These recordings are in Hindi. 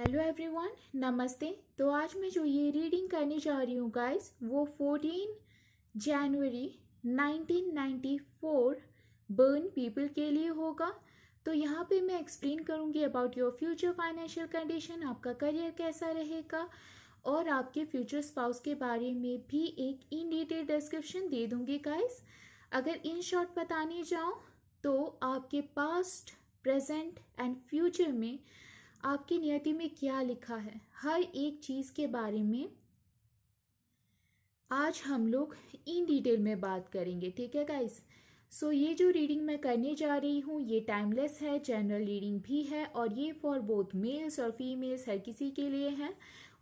हेलो एवरीवन नमस्ते तो आज मैं जो ये रीडिंग करने जा रही हूँ गाइस वो फोर्टीन जनवरी 1994 बर्न पीपल के लिए होगा तो यहाँ पे मैं एक्सप्लेन करूँगी about your future financial condition आपका करियर कैसा रहेगा और आपके फ्यूचर स्पाउस के बारे में भी एक इन डिटेल डिस्क्रिप्शन दे दूँगी गाइस अगर इन शॉर्ट बताने जाऊँ तो आपके पास्ट प्रेजेंट एंड फ्यूचर में आपकी नियति में क्या लिखा है हर एक चीज़ के बारे में आज हम लोग इन डिटेल में बात करेंगे ठीक है गाइस सो so, ये जो रीडिंग मैं करने जा रही हूँ ये टाइमलेस है जनरल रीडिंग भी है और ये फॉर बोथ मेल्स और फीमेल्स हर किसी के लिए है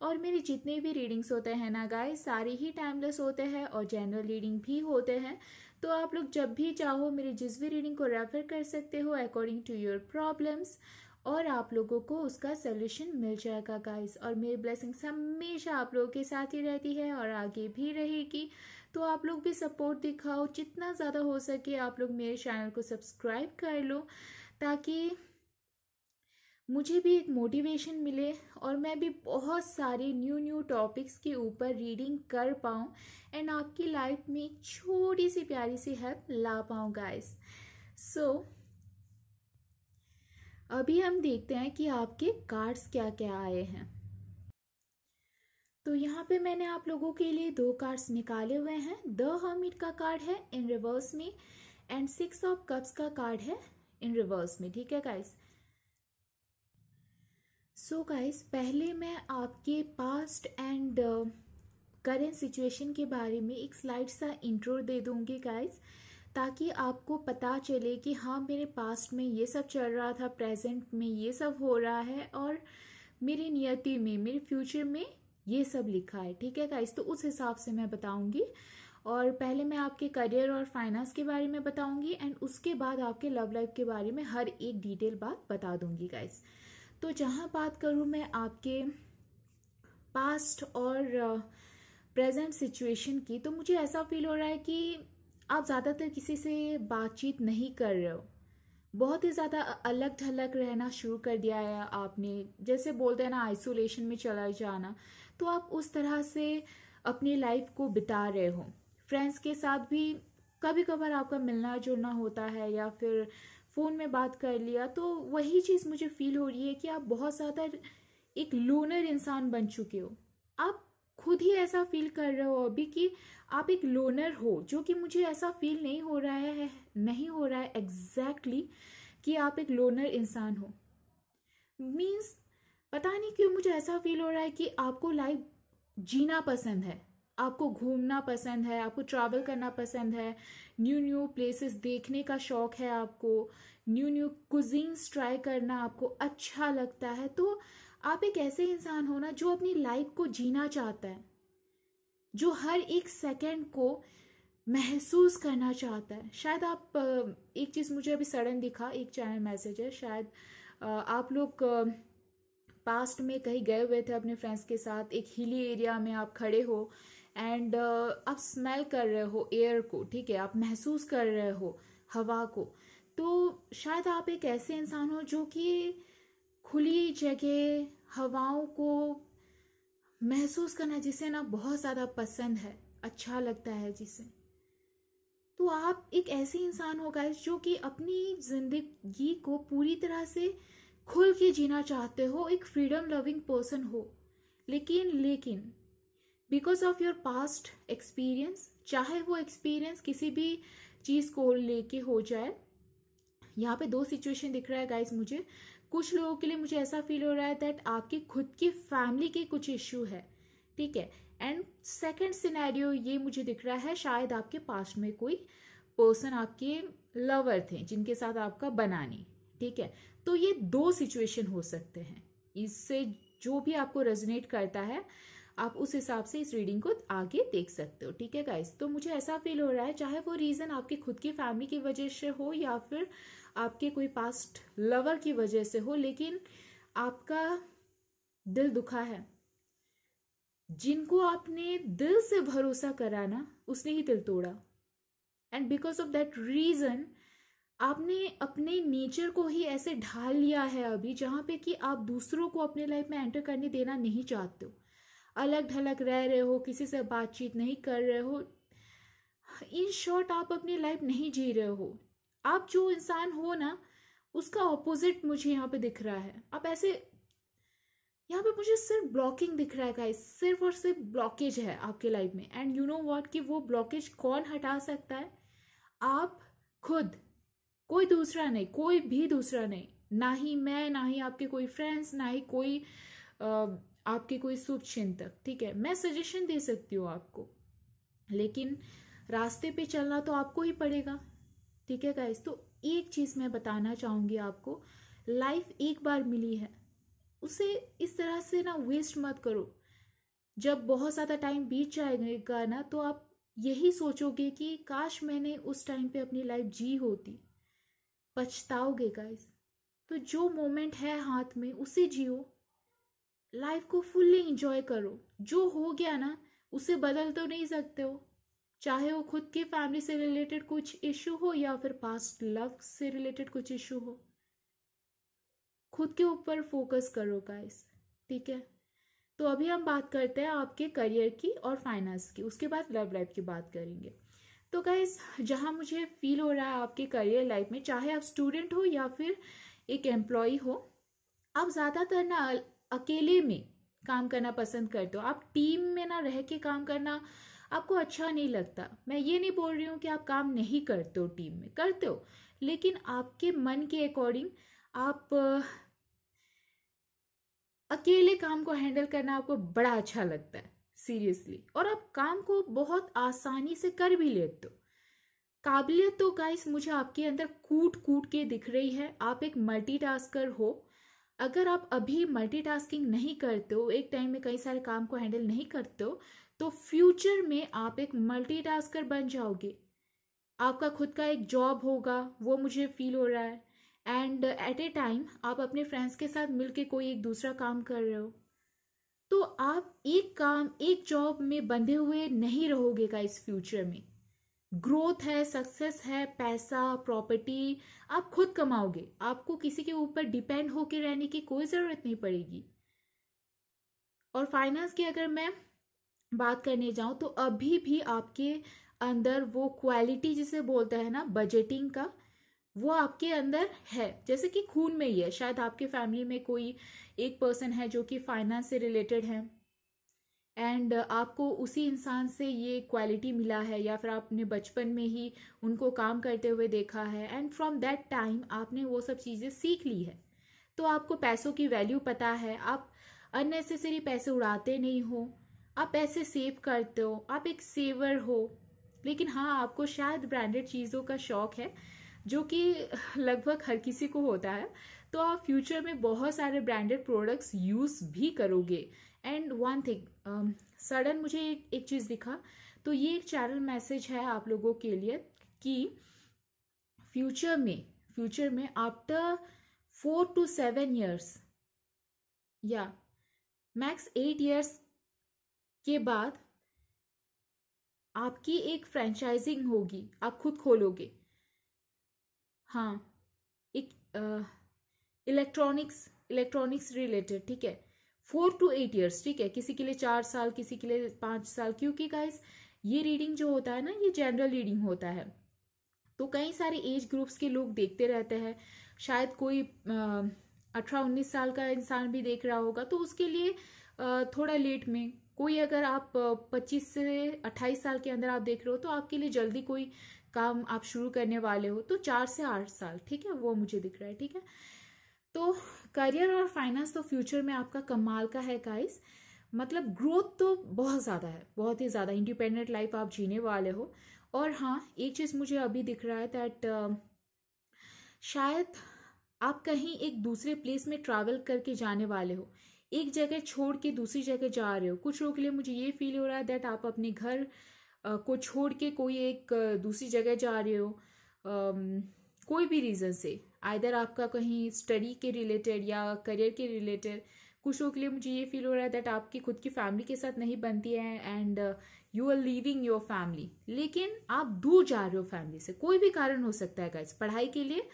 और मेरे जितने भी रीडिंग्स होते हैं ना गाय सारे ही टाइमलेस होते हैं और जनरल रीडिंग भी होते हैं तो आप लोग जब भी चाहो मेरे जिस भी रीडिंग को रेफर कर सकते हो अकॉर्डिंग टू योर प्रॉब्लम्स और आप लोगों को उसका सोल्यूशन मिल जाएगा गाइस और मेरी ब्लेसिंग्स हमेशा आप लोगों के साथ ही रहती है और आगे भी रहेगी तो आप लोग भी सपोर्ट दिखाओ जितना ज़्यादा हो सके आप लोग मेरे चैनल को सब्सक्राइब कर लो ताकि मुझे भी एक मोटिवेशन मिले और मैं भी बहुत सारे न्यू न्यू टॉपिक्स के ऊपर रीडिंग कर पाऊँ एंड आपकी लाइफ में छोटी सी प्यारी सी हेल्प ला पाऊँ गाइस सो so, अभी हम देखते हैं कि आपके कार्ड्स क्या क्या आए हैं तो यहाँ पे मैंने आप लोगों के लिए दो कार्ड्स निकाले हुए हैं द हर्मिट का कार्ड है इन रिवर्स में एंड सिक्स ऑफ कप्स का कार्ड है इन रिवर्स में ठीक है गाइस सो गाइस पहले मैं आपके पास्ट एंड करेंट सिचुएशन के बारे में एक स्लाइड सा इंट्रो दे दूंगी गाइस ताकि आपको पता चले कि हाँ मेरे पास्ट में ये सब चल रहा था प्रेजेंट में ये सब हो रहा है और मेरी नियति में मेरे फ्यूचर में ये सब लिखा है ठीक है गाइस तो उस हिसाब से मैं बताऊंगी और पहले मैं आपके करियर और फाइनेंस के बारे में बताऊंगी एंड उसके बाद आपके लव लाइफ के बारे में हर एक डिटेल बात बता दूंगी गाइस तो जहाँ बात करूँ मैं आपके पास्ट और प्रेजेंट uh, सिचुएशन की तो मुझे ऐसा फील हो रहा है कि आप ज़्यादातर किसी से बातचीत नहीं कर रहे हो बहुत ही ज़्यादा अलग थलग रहना शुरू कर दिया है आपने जैसे बोलते हैं ना आइसोलेशन में चला जाना तो आप उस तरह से अपनी लाइफ को बिता रहे हो फ्रेंड्स के साथ भी कभी कभार आपका मिलना जुलना होता है या फिर फ़ोन में बात कर लिया तो वही चीज़ मुझे फील हो रही है कि आप बहुत ज़्यादा एक लूनर इंसान बन चुके हो आप खुद ही ऐसा फील कर रहे हो अभी कि आप एक लोनर हो जो कि मुझे ऐसा फील नहीं हो रहा है नहीं हो रहा है एग्जैक्टली exactly कि आप एक लोनर इंसान हो मीन्स पता नहीं क्यों मुझे ऐसा फील हो रहा है कि आपको लाइफ जीना पसंद है आपको घूमना पसंद है आपको ट्रैवल करना पसंद है न्यू न्यू प्लेसेस देखने का शौक है आपको न्यू न्यू कुजिंग्स ट्राई करना आपको अच्छा लगता है तो आप एक ऐसे इंसान हो ना जो अपनी लाइफ को जीना चाहता है जो हर एक सेकेंड को महसूस करना चाहता है शायद आप एक चीज़ मुझे अभी सडन दिखा एक चैनल मैसेज है शायद आप लोग पास्ट में कहीं गए हुए थे अपने फ्रेंड्स के साथ एक हिली एरिया में आप खड़े हो एंड आप स्मेल कर रहे हो एयर को ठीक है आप महसूस कर रहे हो हवा को तो शायद आप एक ऐसे इंसान हो जो कि खुली जगह हवाओं को महसूस करना जिसे ना बहुत ज़्यादा पसंद है अच्छा लगता है जिसे तो आप एक ऐसे इंसान हो गाइस जो कि अपनी जिंदगी को पूरी तरह से खुल के जीना चाहते हो एक फ्रीडम लविंग पर्सन हो लेकिन लेकिन because of your past experience चाहे वो एक्सपीरियंस किसी भी चीज़ को लेके हो जाए यहाँ पे दो सिचुएशन दिख रहा है गाइज मुझे कुछ लोगों के लिए मुझे ऐसा फील हो रहा है दैट आपकी खुद की फैमिली के कुछ इश्यू है ठीक है एंड सेकेंड सिनेरियो ये मुझे दिख रहा है शायद आपके पास्ट में कोई पर्सन आपके लवर थे जिनके साथ आपका नहीं ठीक है तो ये दो सिचुएशन हो सकते हैं इससे जो भी आपको रेजोनेट करता है आप उस हिसाब से इस रीडिंग को आगे देख सकते हो ठीक है गाइस तो मुझे ऐसा फील हो रहा है चाहे वो रीज़न आपके खुद की फैमिली की वजह से हो या फिर आपके कोई पास्ट लवर की वजह से हो लेकिन आपका दिल दुखा है जिनको आपने दिल से भरोसा करा ना उसने ही दिल तोड़ा and because of that reason आपने अपने नेचर को ही ऐसे ढाल लिया है अभी जहाँ पे कि आप दूसरों को अपने लाइफ में एंटर करने देना नहीं चाहते हो अलग ढलग रह रहे हो किसी से बातचीत नहीं कर रहे हो इन शॉर्ट आप अपनी लाइफ नहीं जी रहे हो आप जो इंसान हो ना उसका ऑपोजिट मुझे यहाँ पे दिख रहा है आप ऐसे यहाँ पे मुझे सिर्फ ब्लॉकिंग दिख रहा है गाइस सिर्फ और सिर्फ ब्लॉकेज है आपके लाइफ में एंड यू नो वॉट कि वो ब्लॉकेज कौन हटा सकता है आप खुद कोई दूसरा नहीं कोई भी दूसरा नहीं ना ही मैं ना ही आपके कोई फ्रेंड्स ना ही कोई आ, आपके कोई शुभ चिंतक ठीक है मैं सजेशन दे सकती हूँ आपको लेकिन रास्ते पे चलना तो आपको ही पड़ेगा ठीक है गाइस तो एक चीज़ मैं बताना चाहूँगी आपको लाइफ एक बार मिली है उसे इस तरह से ना वेस्ट मत करो जब बहुत ज़्यादा टाइम बीत जाएगा ना तो आप यही सोचोगे कि काश मैंने उस टाइम पे अपनी लाइफ जी होती पछताओगे गाइस तो जो मोमेंट है हाथ में उसे जियो लाइफ को फुल्ली इंजॉय करो जो हो गया ना उसे बदल तो नहीं सकते हो चाहे वो खुद की फैमिली से रिलेटेड कुछ इशू हो या फिर पास्ट लव से रिलेटेड कुछ इशू हो खुद के ऊपर फोकस करो गाइस ठीक है तो अभी हम बात करते हैं आपके करियर की और फाइनेंस की उसके बाद लव लाइफ की बात करेंगे तो गाइस जहाँ मुझे फील हो रहा है आपके करियर लाइफ में चाहे आप स्टूडेंट हो या फिर एक एम्प्लॉय हो आप ज़्यादातर ना अकेले में काम करना पसंद करते हो आप टीम में ना रह के काम करना आपको अच्छा नहीं लगता मैं ये नहीं बोल रही हूँ कि आप काम नहीं करते हो टीम में करते हो लेकिन आपके मन के अकॉर्डिंग आप अकेले काम को हैंडल करना आपको बड़ा अच्छा लगता है सीरियसली और आप काम को बहुत आसानी से कर भी लेते हो काबिलियत तो गाइस मुझे आपके अंदर कूट कूट के दिख रही है आप एक मल्टीटास्कर हो अगर आप अभी मल्टीटास्किंग नहीं करते हो एक टाइम में कई सारे काम को हैंडल नहीं करते हो तो फ्यूचर में आप एक मल्टीटास्कर बन जाओगे आपका खुद का एक जॉब होगा वो मुझे फील हो रहा है एंड एट ए टाइम आप अपने फ्रेंड्स के साथ मिलके कोई एक दूसरा काम कर रहे हो तो आप एक काम एक जॉब में बंधे हुए नहीं रहोगे का इस फ्यूचर में ग्रोथ है सक्सेस है पैसा प्रॉपर्टी आप खुद कमाओगे आपको किसी के ऊपर डिपेंड होके रहने की कोई ज़रूरत नहीं पड़ेगी और फाइनेंस की अगर मैं बात करने जाऊं तो अभी भी आपके अंदर वो क्वालिटी जिसे बोलते हैं ना बजटिंग का वो आपके अंदर है जैसे कि खून में ही है शायद आपके फैमिली में कोई एक पर्सन है जो कि फाइनेंस से रिलेटेड है एंड आपको उसी इंसान से ये क्वालिटी मिला है या फिर आपने बचपन में ही उनको काम करते हुए देखा है एंड फ्रॉम दैट टाइम आपने वो सब चीज़ें सीख ली है तो आपको पैसों की वैल्यू पता है आप अननेसेसरी पैसे उड़ाते नहीं हो आप पैसे सेव करते हो आप एक सेवर हो लेकिन हाँ आपको शायद ब्रांडेड चीज़ों का शौक है जो कि लगभग हर किसी को होता है तो आप फ्यूचर में बहुत सारे ब्रांडेड प्रोडक्ट्स यूज़ भी करोगे एंड वन थिंग सडन मुझे एक, एक चीज़ दिखा तो ये एक चैनल मैसेज है आप लोगों के लिए कि फ्यूचर में फ्यूचर में after four two seven years या मैक्स एट ईयर्स के बाद आपकी एक फ्रेंचाइजिंग होगी आप खुद खोलोगे हाँ एक इलेक्ट्रॉनिक्स इलेक्ट्रॉनिक्स रिलेटेड ठीक है फोर टू एट ईयर्स ठीक है किसी के लिए चार साल किसी के लिए पाँच साल क्योंकि गाइस ये रीडिंग जो होता है ना ये जनरल रीडिंग होता है तो कई सारे एज ग्रुप्स के लोग देखते रहते हैं शायद कोई अठारह उन्नीस साल का इंसान भी देख रहा होगा तो उसके लिए आ, थोड़ा लेट में कोई अगर आप 25 से 28 साल के अंदर आप देख रहे हो तो आपके लिए जल्दी कोई काम आप शुरू करने वाले हो तो चार से आठ साल ठीक है वो मुझे दिख रहा है ठीक है तो करियर और फाइनेंस तो फ्यूचर में आपका कमाल का है काइस मतलब ग्रोथ तो बहुत ज़्यादा है बहुत ही ज़्यादा इंडिपेंडेंट लाइफ आप जीने वाले हो और हाँ एक चीज़ मुझे अभी दिख रहा है दैट शायद आप कहीं एक दूसरे प्लेस में ट्रैवल करके जाने वाले हो एक जगह छोड़ के दूसरी जगह जा रहे हो कुछ लोगों के लिए मुझे ये फील हो रहा है दैट आप अपने घर को छोड़ के कोई एक दूसरी जगह जा रहे हो कोई भी रीज़न से आइधर आपका कहीं स्टडी के रिलेटेड या करियर के रिलेटेड कुछ लोगों के लिए मुझे ये फील हो रहा है दैट आपकी खुद की फैमिली के साथ नहीं बनती है and you are leaving your family लेकिन आप दूर जा रहे हो फैमिली से कोई भी कारण हो सकता है गाइज पढ़ाई के लिए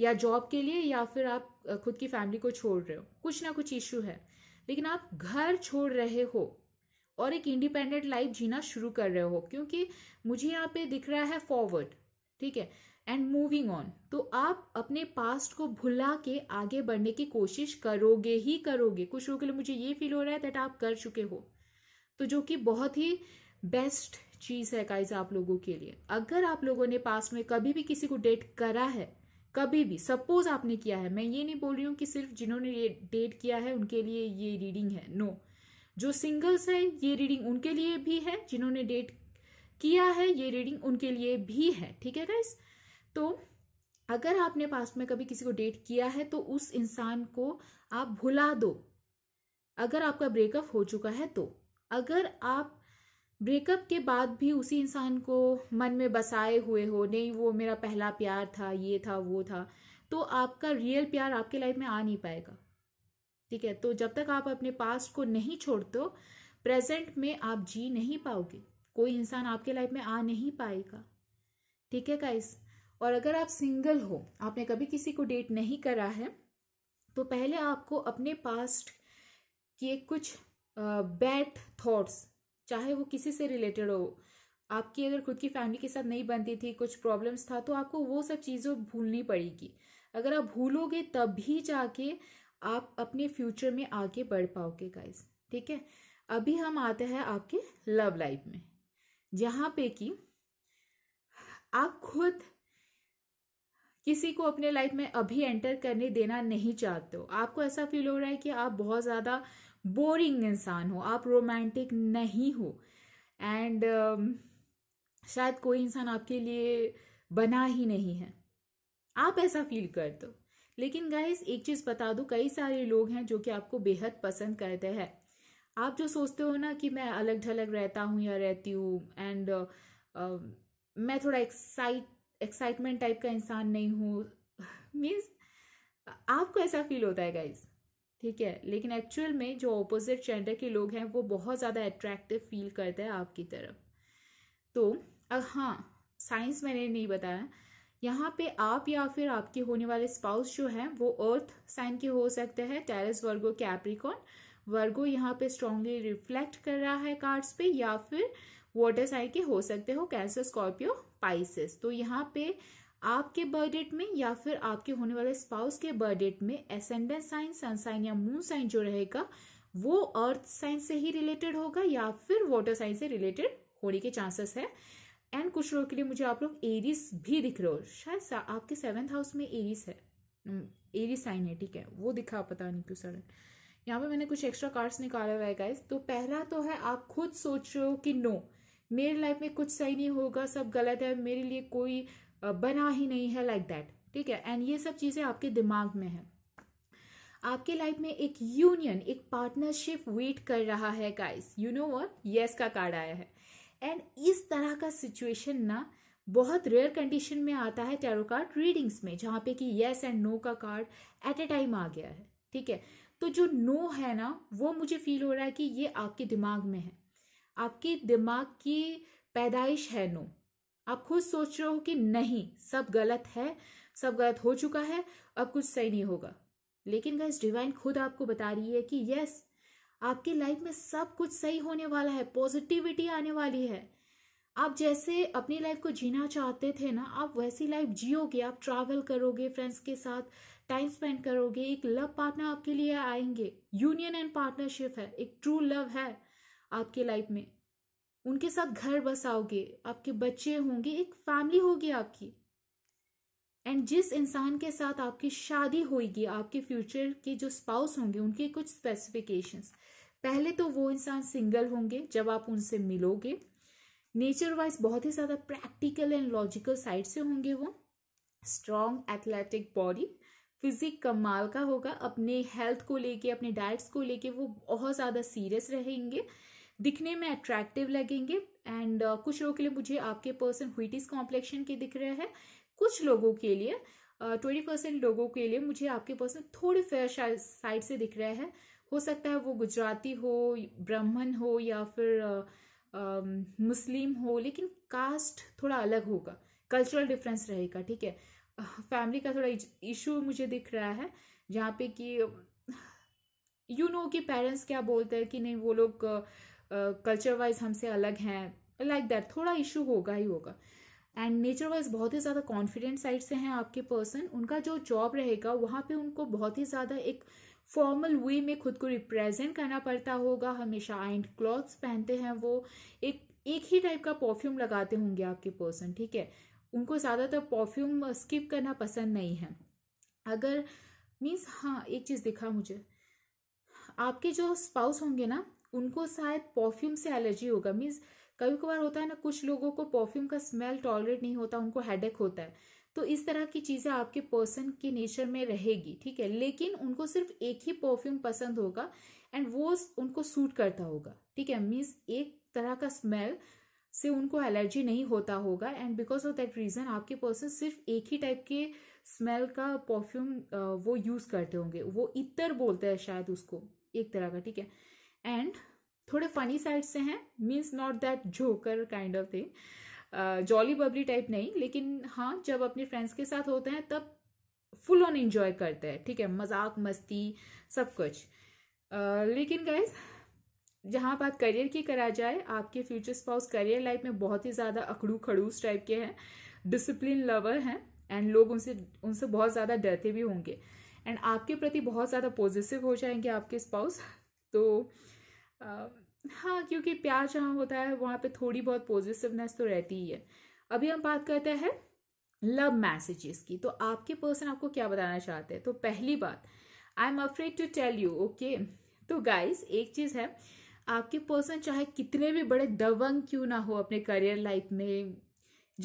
या जॉब के लिए या फिर आप खुद की फैमिली को छोड़ रहे हो कुछ ना कुछ इशू है लेकिन आप घर छोड़ रहे हो और एक इंडिपेंडेंट लाइफ जीना शुरू कर रहे हो क्योंकि मुझे यहाँ पे दिख रहा है फॉरवर्ड ठीक है एंड मूविंग ऑन तो आप अपने पास्ट को भुला के आगे बढ़ने की कोशिश करोगे ही करोगे कुछ लोगों के लिए मुझे ये फील हो रहा है दैट आप कर चुके हो तो जो कि बहुत ही बेस्ट चीज़ है काइज आप लोगों के लिए अगर आप लोगों ने पास्ट में कभी भी किसी को डेट करा है कभी भी सपोज आपने किया है मैं ये नहीं बोल रही हूँ कि सिर्फ जिन्होंने ये डेट किया है उनके लिए ये रीडिंग है नो no. जो सिंगल्स है ये रीडिंग उनके लिए भी है जिन्होंने डेट किया है ये रीडिंग उनके लिए भी है ठीक है गाइस तो अगर आपने पास्ट में कभी किसी को डेट किया है तो उस इंसान को आप भुला दो अगर आपका ब्रेकअप हो चुका है तो अगर आप ब्रेकअप के बाद भी उसी इंसान को मन में बसाए हुए हो नहीं वो मेरा पहला प्यार था ये था वो था तो आपका रियल प्यार आपके लाइफ में आ नहीं पाएगा ठीक है तो जब तक आप अपने पास्ट को नहीं छोड़ते हो प्रेजेंट में आप जी नहीं पाओगे कोई इंसान आपके लाइफ में आ नहीं पाएगा ठीक है का और अगर आप सिंगल हो आपने कभी किसी को डेट नहीं करा है तो पहले आपको अपने पास्ट के कुछ बैड थॉट्स चाहे वो किसी से रिलेटेड हो आपकी अगर खुद की फैमिली के साथ नहीं बनती थी कुछ प्रॉब्लम्स था तो आपको वो सब चीज़ों भूलनी पड़ेगी अगर आप भूलोगे तब भी जाके आप अपने फ्यूचर में आगे बढ़ पाओगे गाइस ठीक है अभी हम आते हैं आपके लव लाइफ में जहाँ पे कि आप खुद किसी को अपने लाइफ में अभी एंटर करने देना नहीं चाहते हो आपको ऐसा फील हो रहा है कि आप बहुत ज़्यादा बोरिंग इंसान हो आप रोमांटिक नहीं हो एंड uh, um, शायद कोई इंसान आपके लिए बना ही नहीं है आप ऐसा फील कर दो लेकिन गाइस एक चीज़ बता दूँ कई सारे लोग हैं जो कि आपको बेहद पसंद करते हैं आप जो सोचते हो ना कि मैं अलग ढलग रहता हूँ या रहती हूँ एंड uh, uh, मैं थोड़ा एक्साइट एक्साइटमेंट टाइप का इंसान नहीं हूँ मीन्स आपको ऐसा फील होता है गाइज ठीक है लेकिन एक्चुअल में जो ऑपोजिट जेंडर के लोग हैं वो बहुत ज़्यादा अट्रैक्टिव फील करते हैं आपकी तरफ तो अब हाँ साइंस मैंने नहीं बताया यहाँ पे आप या फिर आपके होने वाले स्पाउस जो हैं वो अर्थ साइन के हो सकते हैं टेरिस वर्गो कैप्रिकॉन वर्गो यहाँ पे स्ट्रांगली रिफ्लेक्ट कर रहा है कार्ड्स पे या फिर वाटर साइन के हो सकते हो कैंसर स्कॉर्पियो पाइसिस तो यहाँ पे आपके बर्थ डेट में या फिर आपके होने वाले स्पाउस के बर्थडेट में एसेंडेंट साइन सन साइन या मून साइन जो रहेगा वो अर्थ साइन से ही रिलेटेड होगा या फिर वाटर साइन से रिलेटेड होने के चांसेस है एंड कुछ लोगों के लिए मुझे आप लोग एरिस भी दिख रहे हो शायद आपके सेवेंथ हाउस में एरिस है एरीज hmm, साइन है ठीक है वो दिखा पता नहीं क्यों सर यहाँ पे मैंने कुछ एक्स्ट्रा कार्ड्स निकाला हुआ है गाइज तो पहला तो है आप खुद सोच रहे हो कि नो मेरे लाइफ में कुछ सही नहीं होगा सब गलत है मेरे लिए कोई बना ही नहीं है लाइक दैट ठीक है एंड ये सब चीज़ें आपके दिमाग में है आपके लाइफ में एक यूनियन एक पार्टनरशिप वेट कर रहा है guys you know what yes का कार्ड आया है एंड इस तरह का सिचुएशन ना बहुत रेयर कंडीशन में आता है टैरो कार्ड रीडिंग्स में जहाँ पे कि यस एंड नो का कार्ड एट ए टाइम आ गया है ठीक है तो जो नो no है ना वो मुझे फील हो रहा है कि ये आपके दिमाग में है आपके दिमाग की पैदाइश है नो no. आप खुद सोच रहे हो कि नहीं सब गलत है सब गलत हो चुका है अब कुछ सही नहीं होगा लेकिन गैस डिवाइन खुद आपको बता रही है कि यस आपकी लाइफ में सब कुछ सही होने वाला है पॉजिटिविटी आने वाली है आप जैसे अपनी लाइफ को जीना चाहते थे ना आप वैसी लाइफ जियोगे आप ट्रैवल करोगे फ्रेंड्स के साथ टाइम स्पेंड करोगे एक लव पार्टनर आपके लिए आएंगे यूनियन एंड पार्टनरशिप है एक ट्रू लव है आपकी लाइफ में उनके साथ घर बसाओगे आपके बच्चे होंगे एक फैमिली होगी आपकी एंड जिस इंसान के साथ आपकी शादी होगी आपके फ्यूचर के जो स्पाउस होंगे उनके कुछ स्पेसिफिकेशंस पहले तो वो इंसान सिंगल होंगे जब आप उनसे मिलोगे नेचर वाइज बहुत ही ज़्यादा प्रैक्टिकल एंड लॉजिकल साइड से होंगे वो स्ट्रॉन्ग एथलेटिक बॉडी फिजिक कमाल का होगा अपने हेल्थ को लेके अपने डाइट्स को लेके वो बहुत ज़्यादा सीरियस रहेंगे दिखने में अट्रैक्टिव लगेंगे एंड uh, कुछ लोगों के लिए मुझे आपके पर्सन हुईटिस कॉम्प्लेक्शन के दिख रहे हैं कुछ लोगों के लिए ट्वेंटी uh, परसेंट लोगों के लिए मुझे आपके पर्सन थोड़े फेयर साइड से दिख रहे हैं हो सकता है वो गुजराती हो ब्राह्मण हो या फिर मुस्लिम uh, um, मुस्लिम हो लेकिन कास्ट थोड़ा अलग होगा कल्चरल डिफरेंस रहेगा ठीक है फैमिली uh, का थोड़ा इशू मुझे दिख रहा है जहाँ पे कि यू नो कि पेरेंट्स क्या बोलते हैं कि नहीं वो लोग uh, कल्चर वाइज हमसे अलग हैं लाइक दैट थोड़ा इशू होगा ही होगा एंड नेचर वाइज बहुत ही ज़्यादा कॉन्फिडेंट साइड से हैं आपके पर्सन उनका जो जॉब रहेगा वहाँ पे उनको बहुत ही ज़्यादा एक फॉर्मल वे में खुद को रिप्रेजेंट करना पड़ता होगा हमेशा आइंड क्लॉथ्स पहनते हैं वो एक एक ही टाइप का परफ्यूम लगाते होंगे आपके पर्सन ठीक है उनको ज़्यादातर परफ्यूम स्किप करना पसंद नहीं है अगर मीन्स हाँ एक चीज़ दिखा मुझे आपके जो स्पाउस होंगे ना उनको शायद परफ्यूम से एलर्जी होगा मीन्स कभी कभार होता है ना कुछ लोगों को परफ्यूम का स्मेल टॉलरेट नहीं होता उनको हेडेक होता है तो इस तरह की चीज़ें आपके पर्सन के नेचर में रहेगी ठीक है लेकिन उनको सिर्फ एक ही परफ्यूम पसंद होगा एंड वो उनको सूट करता होगा ठीक है मीन्स एक तरह का स्मेल से उनको एलर्जी नहीं होता होगा and because of that reason आपके पर्सन सिर्फ एक ही टाइप के स्मेल का परफ्यूम वो यूज़ करते होंगे वो इतर बोलते हैं शायद उसको एक तरह का ठीक है एंड थोड़े फनी साइड से हैं means not that joker kind of thing jolly bubbly type नहीं लेकिन हाँ जब अपने फ्रेंड्स के साथ होते हैं तब फुल ऑन इन्जॉय करते हैं ठीक है मजाक मस्ती सब कुछ uh, लेकिन गाइज जहाँ बात करियर की करा जाए आपके फ्यूचर स्पाउस करियर लाइफ में बहुत ही ज़्यादा अकड़ू खड़ूस टाइप के हैं डिसिप्लिन लवर हैं एंड लोग उनसे उनसे बहुत ज़्यादा डरते भी होंगे एंड आपके प्रति बहुत ज़्यादा पॉजिटिव हो जाएंगे आपके स्पाउस तो आ, हाँ क्योंकि प्यार जहाँ होता है वहाँ पे थोड़ी बहुत पॉजिटिवनेस तो रहती ही है अभी हम बात करते हैं लव मैसेजेस की तो आपके पर्सन आपको क्या बताना चाहते हैं तो पहली बात I am afraid to tell you okay तो गाइज एक चीज़ है आपके पर्सन चाहे कितने भी बड़े दबंग क्यों ना हो अपने करियर लाइफ में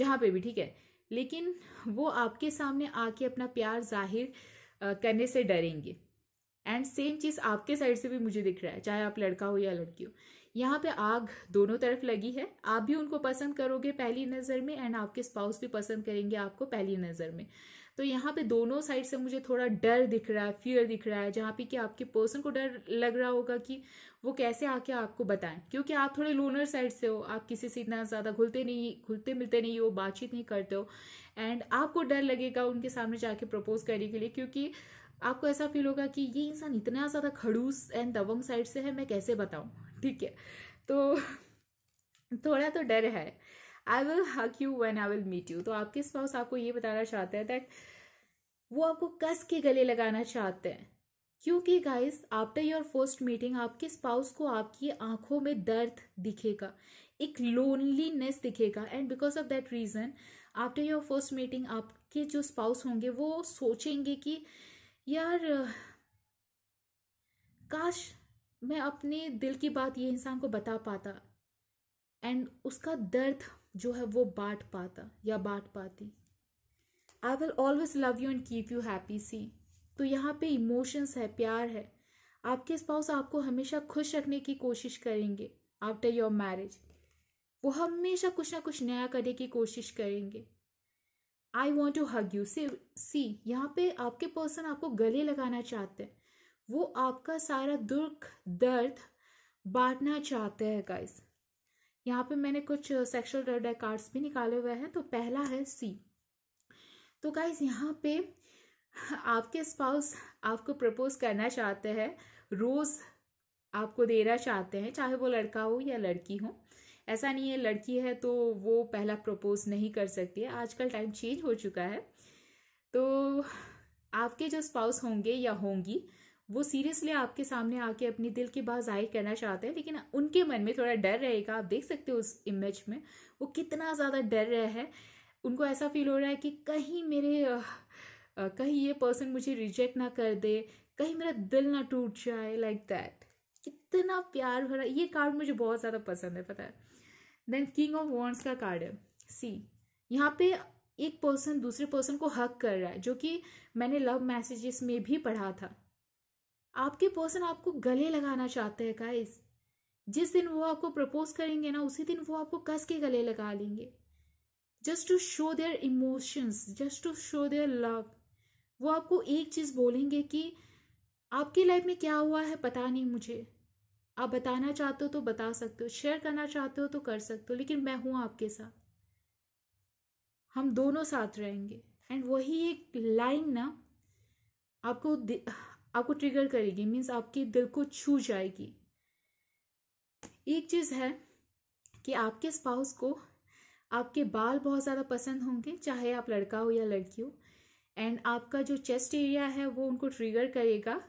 जहाँ पे भी ठीक है लेकिन वो आपके सामने आके अपना प्यार जाहिर करने से डरेंगे एंड सेम चीज़ आपके साइड से भी मुझे दिख रहा है चाहे आप लड़का हो या लड़की हो यहाँ पे आग दोनों तरफ लगी है आप भी उनको पसंद करोगे पहली नज़र में एंड आपके स्पाउस भी पसंद करेंगे आपको पहली नज़र में तो यहाँ पे दोनों साइड से मुझे थोड़ा डर दिख रहा है फियर दिख रहा है जहाँ पे कि आपके पर्सन को डर लग रहा होगा कि वो कैसे आके आपको बताएं क्योंकि आप थोड़े लोनर साइड से हो आप किसी से इतना ज़्यादा घुलते नहीं घुलते मिलते नहीं हो बातचीत नहीं करते हो एंड आपको डर लगेगा उनके सामने जाके प्रपोज करने के लिए क्योंकि आपको ऐसा फील होगा कि ये इंसान इतना ज़्यादा खड़ूस एंड दबंग साइड से है मैं कैसे बताऊँ ठीक है तो थोड़ा तो डर है I will hug you when I will meet you तो आपके स्पाउस आपको ये बताना चाहते हैं दैट वो आपको कस के गले लगाना चाहते हैं क्योंकि guys after your first meeting आपके स्पाउस को आपकी आंखों में दर्द दिखेगा एक लोनलीनेस दिखेगा and because of that reason after your first meeting आपके जो स्पाउस होंगे वो सोचेंगे कि यार काश मैं अपने दिल की बात ये इंसान को बता पाता एंड उसका दर्द जो है वो बांट पाता या बांट पाती I will always love you and keep you happy see तो यहाँ पे इमोशंस है प्यार है आपके स्पाउस आपको हमेशा खुश रखने की कोशिश करेंगे आफ्टर योर मैरिज वो हमेशा कुछ ना कुछ नया करने की कोशिश करेंगे I want to hug you see see यहाँ पे आपके पर्सन आपको गले लगाना चाहते हैं वो आपका सारा दुख दर्द बांटना चाहते हैं गाइस यहाँ पे मैंने कुछ सेक्शुअल रेड कार्ड्स भी निकाले हुए हैं तो पहला है सी तो गाइज यहाँ पे आपके स्पाउस आपको प्रपोज करना चाहते हैं रोज़ आपको देना चाहते हैं चाहे वो लड़का हो या लड़की हो ऐसा नहीं है लड़की है तो वो पहला प्रपोज नहीं कर सकती है आजकल टाइम चेंज हो चुका है तो आपके जो स्पाउस होंगे या होंगी वो सीरियसली आपके सामने आके अपनी दिल की बात जाहिर करना चाहते हैं लेकिन उनके मन में थोड़ा डर रहेगा आप देख सकते हो उस इमेज में वो कितना ज़्यादा डर रहा है उनको ऐसा फील हो रहा है कि कहीं मेरे कहीं ये पर्सन मुझे रिजेक्ट ना कर दे कहीं मेरा दिल ना टूट जाए लाइक like दैट कितना प्यार भरा ये कार्ड मुझे बहुत ज़्यादा पसंद है पता है देन किंग ऑफ वॉन्ट्स का कार्ड है सी यहाँ पे एक पर्सन दूसरे पर्सन को हक कर रहा है जो कि मैंने लव मैसेजेस में भी पढ़ा था आपके पर्सन आपको गले लगाना चाहते हैं गाइस जिस दिन वो आपको प्रपोज करेंगे ना उसी दिन वो आपको कस के गले लगा लेंगे just to show their emotions just to show their love वो आपको एक चीज़ बोलेंगे कि आपकी लाइफ में क्या हुआ है पता नहीं मुझे आप बताना चाहते हो तो बता सकते हो शेयर करना चाहते हो तो कर सकते हो लेकिन मैं हूँ आपके साथ हम दोनों साथ रहेंगे एंड वही एक लाइन ना आपको आपको ट्रिगर करेगी मीन्स आपके दिल को छू जाएगी एक चीज़ है कि आपके स्पाउस को आपके बाल बहुत ज़्यादा पसंद होंगे चाहे आप लड़का हो या लड़की हो एंड आपका जो चेस्ट एरिया है वो उनको ट्रिगर करेगा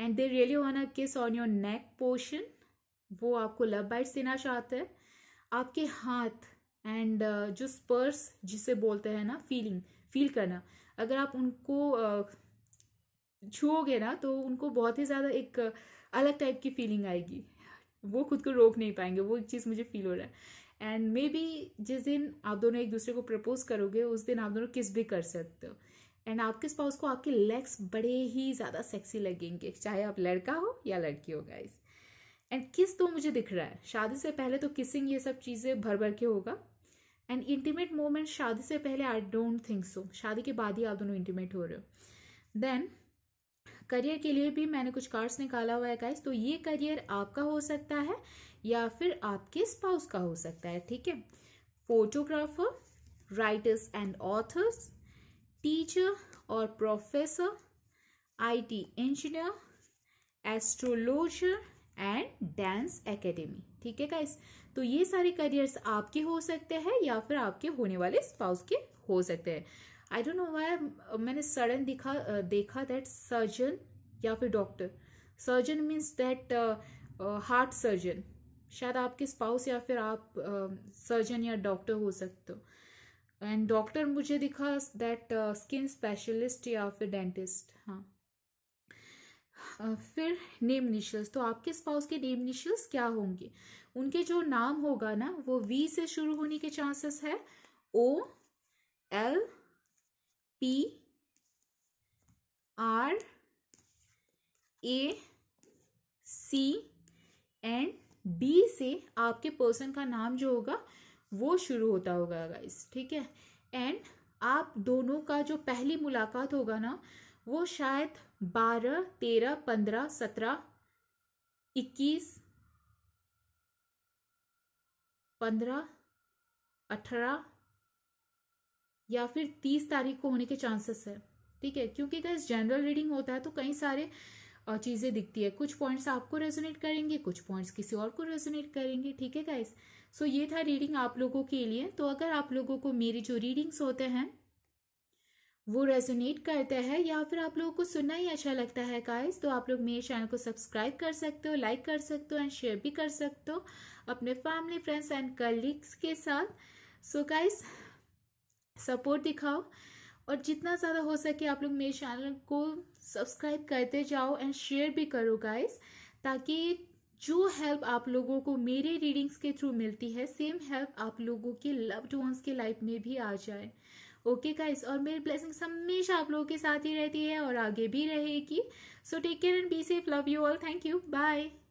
एंड दे रियली अ किस ऑन योर नेक पोर्शन वो आपको लव बाइट्स देना चाहते हैं आपके हाथ एंड uh, जो स्पर्स जिसे बोलते हैं ना फीलिंग फील करना अगर आप उनको uh, छूओगे ना तो उनको बहुत ही ज़्यादा एक uh, अलग टाइप की फीलिंग आएगी वो खुद को रोक नहीं पाएंगे वो एक चीज़ मुझे फील हो रहा है एंड मे बी जिस दिन आप दोनों एक दूसरे को प्रपोज करोगे उस दिन आप दोनों किस भी कर सकते हो एंड आपके स्पाउस को आपके लेग्स बड़े ही ज़्यादा सेक्सी लगेंगे चाहे आप लड़का हो या लड़की हो गाइज एंड किस तो मुझे दिख रहा है शादी से पहले तो किसिंग ये सब चीज़ें भर भर के होगा एंड इंटीमेट मोमेंट शादी से पहले आई डोंट थिंक सो शादी के बाद ही आप दोनों इंटीमेट हो रहे हो देन करियर के लिए भी मैंने कुछ कार्ड्स निकाला हुआ है गाइस तो ये करियर आपका हो सकता है या फिर आपके स्पाउस का हो सकता है ठीक है photographer writers and authors teacher और professor IT engineer astrologer and dance academy ठीक है गाइस तो ये सारे करियर्स आपके हो सकते हैं या फिर आपके होने वाले स्पाउस के हो सकते हैं आई डोंट नो वाई मैंने सडन दिखा देखा दैट सर्जन या फिर doctor surgeon means that heart surgeon शायद आपके स्पाउस या फिर आप सर्जन uh, या डॉक्टर हो सकते हो एंड डॉक्टर मुझे दिखा दैट स्किन स्पेशलिस्ट या फिर डेंटिस्ट हाँ uh, फिर नेम निशल्स तो आपके स्पाउस के नेम निशल्स क्या होंगे उनके जो नाम होगा ना वो वी से शुरू होने के चांसेस है O L P R A C and D से आपके पर्सन का नाम जो होगा वो शुरू होता होगा गाइस ठीक है एंड आप दोनों का जो पहली मुलाकात होगा ना वो शायद बारह तेरह पंद्रह सत्रह इक्कीस पंद्रह अठारह या फिर तीस तारीख को होने के चांसेस है ठीक है क्योंकि गाइस जनरल रीडिंग होता है तो कई सारे चीज़ें दिखती है कुछ पॉइंट्स आपको रेजोनेट करेंगे कुछ पॉइंट्स किसी और को रेजोनेट करेंगे ठीक है गाइज सो ये था रीडिंग आप लोगों के लिए तो अगर आप लोगों को मेरी जो रीडिंग्स होते हैं वो रेजोनेट करते हैं या फिर आप लोगों को सुनना ही अच्छा लगता है गाइस तो आप लोग मेरे चैनल को सब्सक्राइब कर सकते हो लाइक कर सकते हो एंड शेयर भी कर सकते हो अपने फैमिली फ्रेंड्स एंड कलीग्स के साथ सो so गाइस सपोर्ट दिखाओ और जितना ज़्यादा हो सके आप लोग मेरे चैनल को सब्सक्राइब करते जाओ एंड शेयर भी करो गाइस ताकि जो हेल्प आप लोगों को मेरे रीडिंग्स के थ्रू मिलती है सेम हेल्प आप लोगों के लव्ड वंस के लाइफ में भी आ जाए ओके गाइस और मेरी ब्लेसिंग्स हमेशा आप लोगों के साथ ही रहती है और आगे भी रहेगी so take care and be safe love you all thank you bye